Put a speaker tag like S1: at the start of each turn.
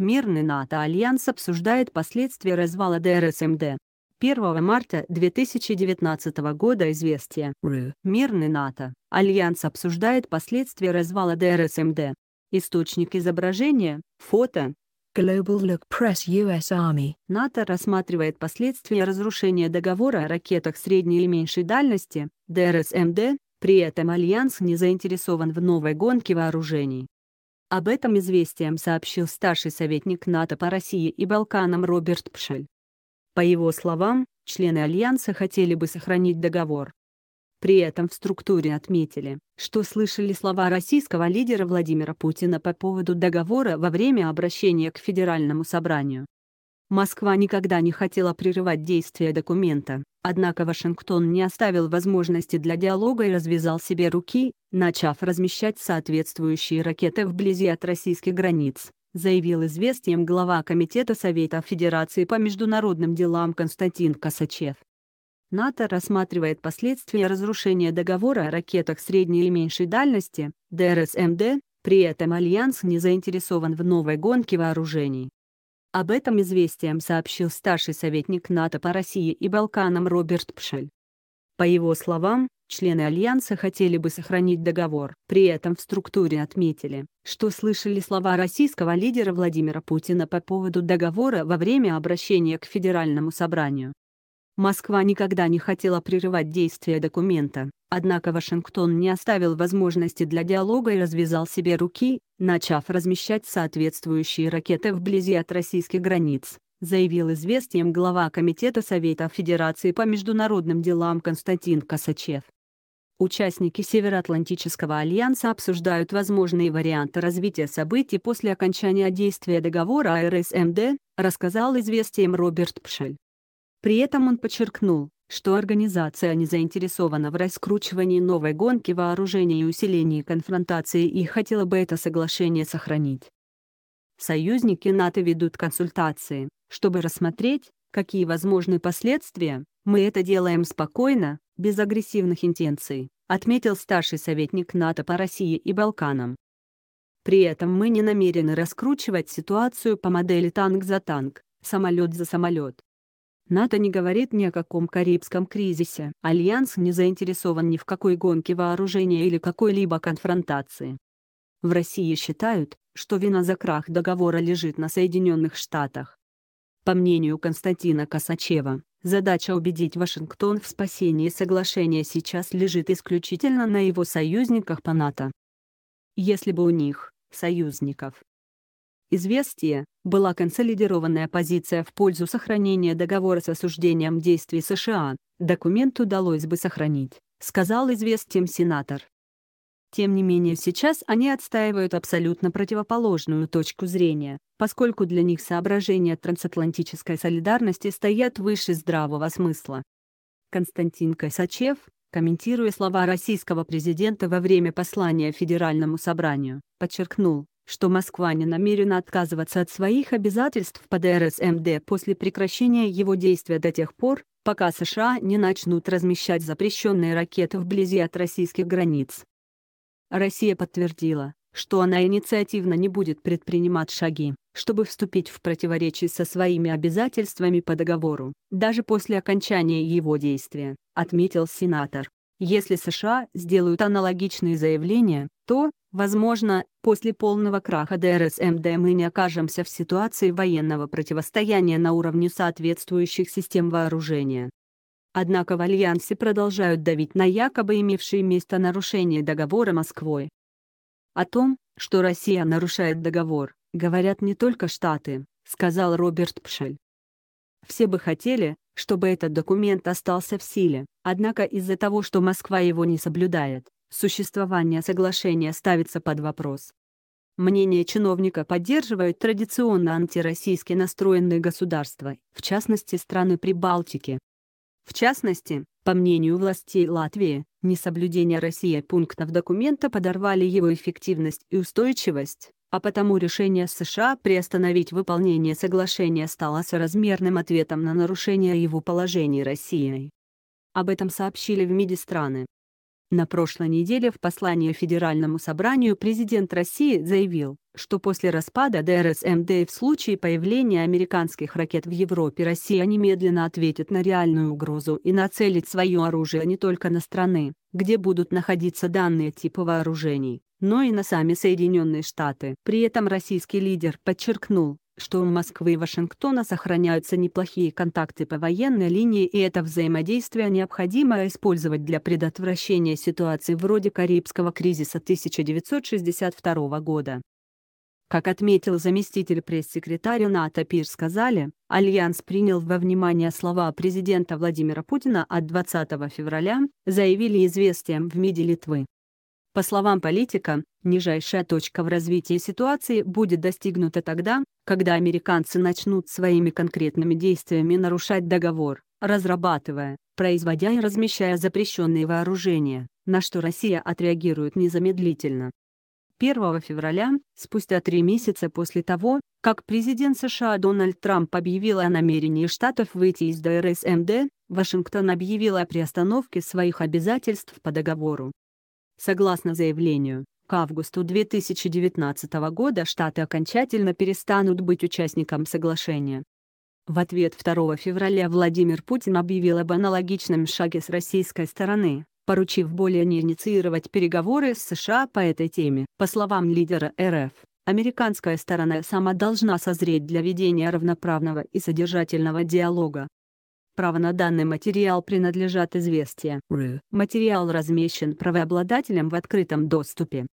S1: Мирный НАТО-альянс обсуждает последствия развала ДРСМД. 1 марта 2019 года известие. РУ. Мирный НАТО. Альянс обсуждает последствия развала ДРСМД. А а Источник изображения, фото. Global Look Press US Army. НАТО а рассматривает последствия разрушения договора о ракетах средней и меньшей дальности, ДРСМД, при этом Альянс не заинтересован в новой гонке вооружений. Об этом известием сообщил старший советник НАТО по России и Балканам Роберт Пшель. По его словам, члены Альянса хотели бы сохранить договор. При этом в структуре отметили, что слышали слова российского лидера Владимира Путина по поводу договора во время обращения к Федеральному собранию. Москва никогда не хотела прерывать действия документа, однако Вашингтон не оставил возможности для диалога и развязал себе руки, начав размещать соответствующие ракеты вблизи от российских границ, заявил известием глава Комитета Совета Федерации по международным делам Константин Косачев. НАТО рассматривает последствия разрушения договора о ракетах средней и меньшей дальности, ДРСМД, при этом Альянс не заинтересован в новой гонке вооружений. Об этом известием сообщил старший советник НАТО по России и Балканам Роберт Пшель. По его словам, члены Альянса хотели бы сохранить договор. При этом в структуре отметили, что слышали слова российского лидера Владимира Путина по поводу договора во время обращения к Федеральному собранию. Москва никогда не хотела прерывать действия документа, однако Вашингтон не оставил возможности для диалога и развязал себе руки, начав размещать соответствующие ракеты вблизи от российских границ, заявил известием глава Комитета Совета Федерации по международным делам Константин Косачев. Участники Североатлантического альянса обсуждают возможные варианты развития событий после окончания действия договора РСМД, рассказал известием Роберт Пшель. При этом он подчеркнул, что организация не заинтересована в раскручивании новой гонки вооружений и усилении конфронтации и хотела бы это соглашение сохранить. Союзники НАТО ведут консультации, чтобы рассмотреть, какие возможны последствия, мы это делаем спокойно, без агрессивных интенций, отметил старший советник НАТО по России и Балканам. При этом мы не намерены раскручивать ситуацию по модели танк за танк, самолет за самолет. НАТО не говорит ни о каком Карибском кризисе. Альянс не заинтересован ни в какой гонке вооружения или какой-либо конфронтации. В России считают, что вина за крах договора лежит на Соединенных Штатах. По мнению Константина Косачева, задача убедить Вашингтон в спасении соглашения сейчас лежит исключительно на его союзниках по НАТО. Если бы у них, союзников. Известие, была консолидированная позиция в пользу сохранения договора с осуждением действий США, документ удалось бы сохранить, сказал известен сенатор. Тем не менее сейчас они отстаивают абсолютно противоположную точку зрения, поскольку для них соображения трансатлантической солидарности стоят выше здравого смысла. Константин Косачев, комментируя слова российского президента во время послания Федеральному собранию, подчеркнул, что Москва не намерена отказываться от своих обязательств по ДРСМД после прекращения его действия до тех пор, пока США не начнут размещать запрещенные ракеты вблизи от российских границ. Россия подтвердила, что она инициативно не будет предпринимать шаги, чтобы вступить в противоречие со своими обязательствами по договору, даже после окончания его действия, отметил сенатор. Если США сделают аналогичные заявления, то, Возможно, после полного краха ДРСМД мы не окажемся в ситуации военного противостояния на уровне соответствующих систем вооружения. Однако в Альянсе продолжают давить на якобы имевшие место нарушения договора Москвой. О том, что Россия нарушает договор, говорят не только Штаты, сказал Роберт Пшель. Все бы хотели, чтобы этот документ остался в силе, однако из-за того, что Москва его не соблюдает, существование соглашения ставится под вопрос. Мнение чиновника поддерживают традиционно антироссийски настроенные государства, в частности страны Прибалтики. В частности, по мнению властей Латвии, несоблюдение России пунктов документа подорвали его эффективность и устойчивость, а потому решение США приостановить выполнение соглашения стало соразмерным ответом на нарушение его положений Россией. Об этом сообщили в МИДе страны. На прошлой неделе в послании Федеральному собранию президент России заявил, что после распада ДРСМД в случае появления американских ракет в Европе Россия немедленно ответит на реальную угрозу и нацелит свое оружие не только на страны, где будут находиться данные типа вооружений, но и на сами Соединенные Штаты. При этом российский лидер подчеркнул, что у Москвы и Вашингтона сохраняются неплохие контакты по военной линии, и это взаимодействие необходимо использовать для предотвращения ситуации вроде Карибского кризиса 1962 года. Как отметил заместитель пресс-секретаря НАТО Пирс Сказали, Альянс принял во внимание слова президента Владимира Путина от 20 февраля, заявили известиям в МИДе Литвы. По словам политика, нижайшая точка в развитии ситуации будет достигнута тогда, когда американцы начнут своими конкретными действиями нарушать договор, разрабатывая, производя и размещая запрещенные вооружения, на что Россия отреагирует незамедлительно. 1 февраля, спустя три месяца после того, как президент США Дональд Трамп объявил о намерении Штатов выйти из ДРСМД, Вашингтон объявил о приостановке своих обязательств по договору. Согласно заявлению, к августу 2019 года Штаты окончательно перестанут быть участником соглашения. В ответ 2 февраля Владимир Путин объявил об аналогичном шаге с российской стороны, поручив более не инициировать переговоры с США по этой теме. По словам лидера РФ, американская сторона сама должна созреть для ведения равноправного и содержательного диалога, Право на данный материал принадлежат известия. Материал размещен правообладателем в открытом доступе.